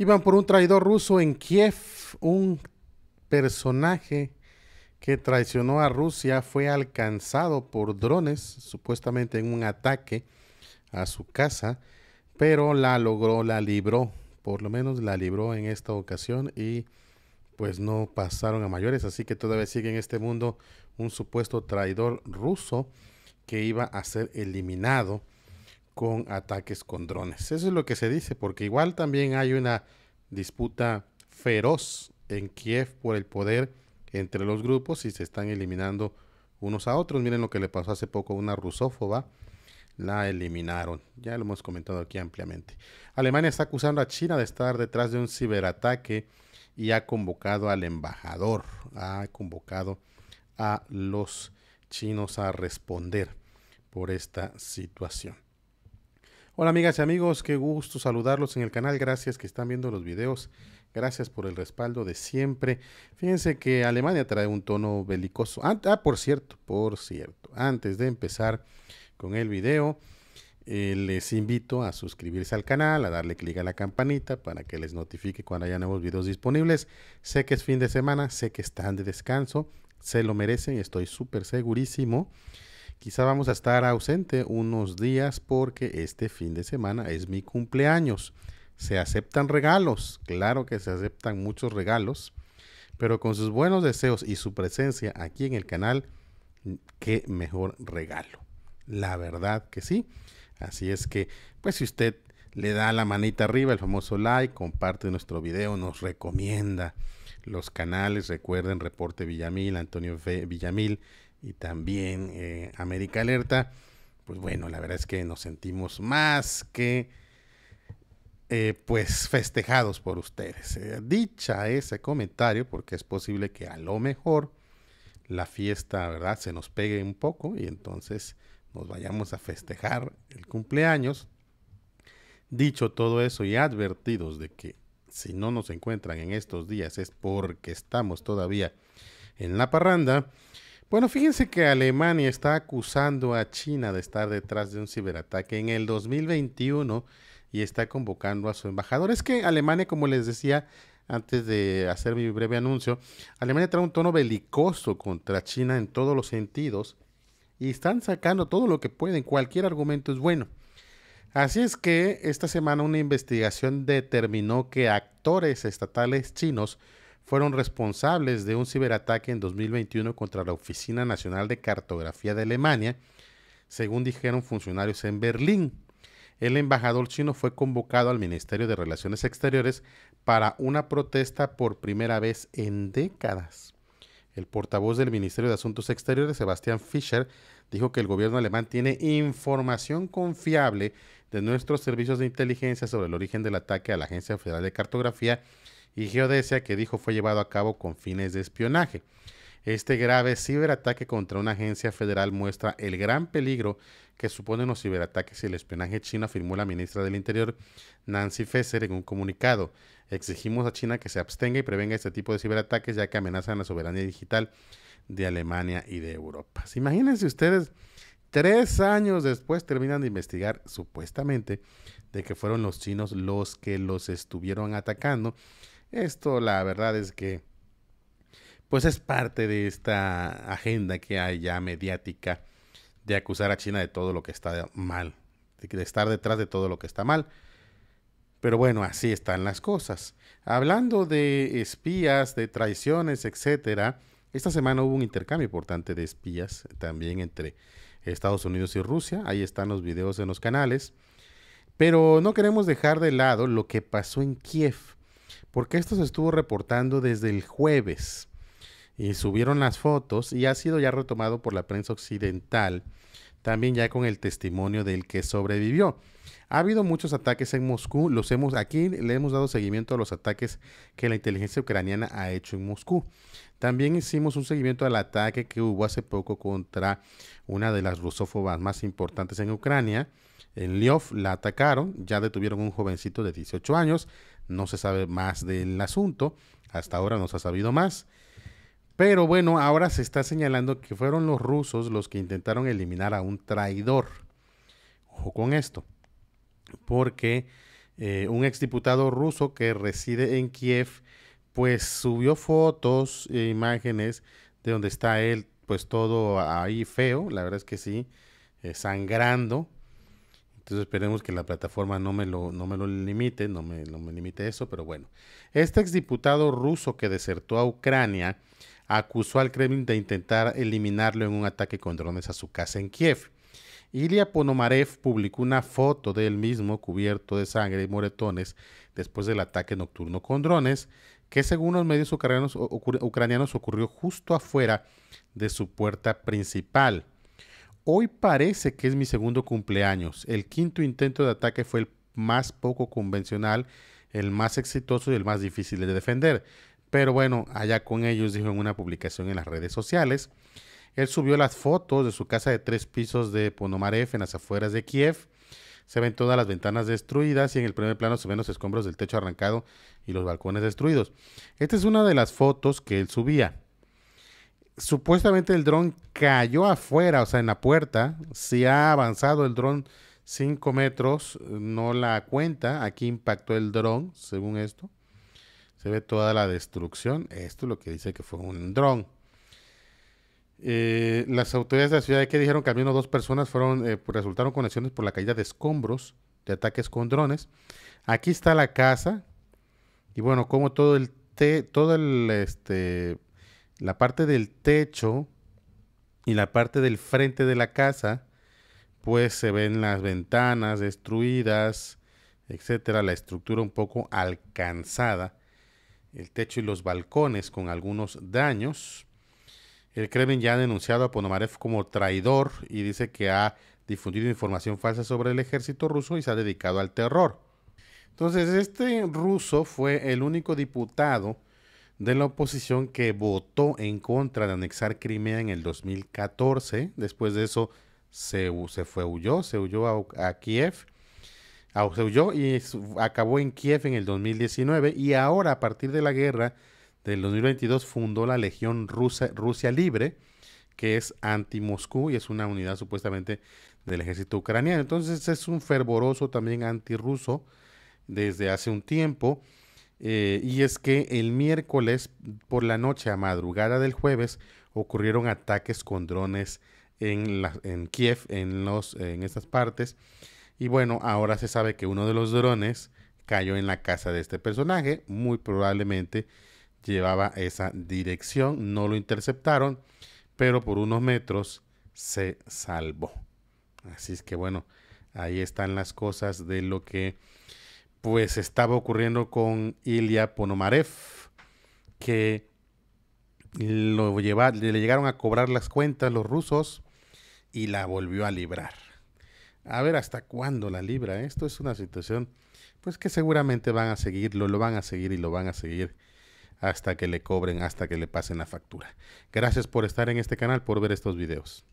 Iban por un traidor ruso en Kiev, un personaje que traicionó a Rusia fue alcanzado por drones, supuestamente en un ataque a su casa, pero la logró, la libró, por lo menos la libró en esta ocasión y pues no pasaron a mayores, así que todavía sigue en este mundo un supuesto traidor ruso que iba a ser eliminado con ataques con drones. Eso es lo que se dice, porque igual también hay una disputa feroz en Kiev por el poder entre los grupos y se están eliminando unos a otros. Miren lo que le pasó hace poco a una rusófoba. La eliminaron. Ya lo hemos comentado aquí ampliamente. Alemania está acusando a China de estar detrás de un ciberataque y ha convocado al embajador. Ha convocado a los chinos a responder por esta situación. Hola amigas y amigos, qué gusto saludarlos en el canal, gracias que están viendo los videos, gracias por el respaldo de siempre. Fíjense que Alemania trae un tono belicoso. Ah, por cierto, por cierto, antes de empezar con el video, eh, les invito a suscribirse al canal, a darle clic a la campanita para que les notifique cuando haya nuevos videos disponibles. Sé que es fin de semana, sé que están de descanso, se lo merecen, estoy súper segurísimo. Quizá vamos a estar ausente unos días porque este fin de semana es mi cumpleaños. Se aceptan regalos, claro que se aceptan muchos regalos, pero con sus buenos deseos y su presencia aquí en el canal, qué mejor regalo. La verdad que sí. Así es que, pues si usted le da la manita arriba, el famoso like, comparte nuestro video, nos recomienda los canales, recuerden Reporte Villamil, Antonio F. Villamil, y también eh, América Alerta, pues bueno, la verdad es que nos sentimos más que eh, pues festejados por ustedes. Eh, dicha ese comentario, porque es posible que a lo mejor la fiesta, ¿verdad?, se nos pegue un poco y entonces nos vayamos a festejar el cumpleaños. Dicho todo eso y advertidos de que si no nos encuentran en estos días es porque estamos todavía en la parranda, bueno, fíjense que Alemania está acusando a China de estar detrás de un ciberataque en el 2021 y está convocando a su embajador. Es que Alemania, como les decía antes de hacer mi breve anuncio, Alemania trae un tono belicoso contra China en todos los sentidos y están sacando todo lo que pueden. Cualquier argumento es bueno. Así es que esta semana una investigación determinó que actores estatales chinos fueron responsables de un ciberataque en 2021 contra la Oficina Nacional de Cartografía de Alemania, según dijeron funcionarios en Berlín. El embajador chino fue convocado al Ministerio de Relaciones Exteriores para una protesta por primera vez en décadas. El portavoz del Ministerio de Asuntos Exteriores, Sebastián Fischer, dijo que el gobierno alemán tiene información confiable de nuestros servicios de inteligencia sobre el origen del ataque a la Agencia Federal de Cartografía y geodesia que dijo fue llevado a cabo con fines de espionaje. Este grave ciberataque contra una agencia federal muestra el gran peligro que suponen los ciberataques y el espionaje chino, afirmó la ministra del Interior Nancy Fesser, en un comunicado. Exigimos a China que se abstenga y prevenga este tipo de ciberataques ya que amenazan la soberanía digital de Alemania y de Europa. Imagínense ustedes, tres años después terminan de investigar supuestamente de que fueron los chinos los que los estuvieron atacando esto la verdad es que pues es parte de esta agenda que hay ya mediática de acusar a China de todo lo que está mal, de estar detrás de todo lo que está mal. Pero bueno, así están las cosas. Hablando de espías, de traiciones, etcétera, esta semana hubo un intercambio importante de espías también entre Estados Unidos y Rusia. Ahí están los videos en los canales. Pero no queremos dejar de lado lo que pasó en Kiev porque esto se estuvo reportando desde el jueves y subieron las fotos y ha sido ya retomado por la prensa occidental, también ya con el testimonio del que sobrevivió. Ha habido muchos ataques en Moscú, los hemos aquí le hemos dado seguimiento a los ataques que la inteligencia ucraniana ha hecho en Moscú. También hicimos un seguimiento al ataque que hubo hace poco contra una de las rusófobas más importantes en Ucrania. En Lyov, la atacaron, ya detuvieron a un jovencito de 18 años, no se sabe más del asunto, hasta ahora no se ha sabido más. Pero bueno, ahora se está señalando que fueron los rusos los que intentaron eliminar a un traidor. Ojo con esto, porque un eh, un exdiputado ruso que reside en Kiev, pues subió fotos e imágenes de donde está él, pues todo ahí feo, la verdad es que sí, eh, sangrando, entonces esperemos que la plataforma no me lo, no me lo limite, no me, me limite eso, pero bueno. Este exdiputado ruso que desertó a Ucrania acusó al Kremlin de intentar eliminarlo en un ataque con drones a su casa en Kiev. Ilya Ponomarev publicó una foto de él mismo cubierto de sangre y moretones después del ataque nocturno con drones, que según los medios ucranianos ocurrió justo afuera de su puerta principal. Hoy parece que es mi segundo cumpleaños. El quinto intento de ataque fue el más poco convencional, el más exitoso y el más difícil de defender. Pero bueno, allá con ellos, dijo en una publicación en las redes sociales. Él subió las fotos de su casa de tres pisos de Ponomarev en las afueras de Kiev. Se ven todas las ventanas destruidas y en el primer plano se ven los escombros del techo arrancado y los balcones destruidos. Esta es una de las fotos que él subía supuestamente el dron cayó afuera, o sea, en la puerta. Si ha avanzado el dron 5 metros, no la cuenta. Aquí impactó el dron, según esto. Se ve toda la destrucción. Esto es lo que dice que fue un dron. Eh, las autoridades de la ciudad de que dijeron que al menos dos personas fueron, eh, pues, resultaron conexiones por la caída de escombros de ataques con drones. Aquí está la casa. Y bueno, como todo el té, todo el este la parte del techo y la parte del frente de la casa, pues se ven las ventanas destruidas, etcétera, la estructura un poco alcanzada, el techo y los balcones con algunos daños. El Kremlin ya ha denunciado a Ponomarev como traidor y dice que ha difundido información falsa sobre el ejército ruso y se ha dedicado al terror. Entonces, este ruso fue el único diputado de la oposición que votó en contra de anexar Crimea en el 2014. Después de eso se, se fue, huyó, se huyó a, Kiev. se huyó y acabó en Kiev en el 2019 y ahora a partir de la guerra del 2022 fundó la Legión Rusa, Rusia Libre, que es anti-Moscú y es una unidad supuestamente del ejército ucraniano. Entonces es un fervoroso también antirruso desde hace un tiempo eh, y es que el miércoles por la noche a madrugada del jueves ocurrieron ataques con drones en, en Kiev, en, los, en estas partes. Y bueno, ahora se sabe que uno de los drones cayó en la casa de este personaje. Muy probablemente llevaba esa dirección. No lo interceptaron, pero por unos metros se salvó. Así es que bueno, ahí están las cosas de lo que pues estaba ocurriendo con Ilya Ponomarev, que le llegaron a cobrar las cuentas los rusos y la volvió a librar. A ver hasta cuándo la libra. Esto es una situación, pues que seguramente van a seguirlo, lo van a seguir y lo van a seguir hasta que le cobren, hasta que le pasen la factura. Gracias por estar en este canal, por ver estos videos.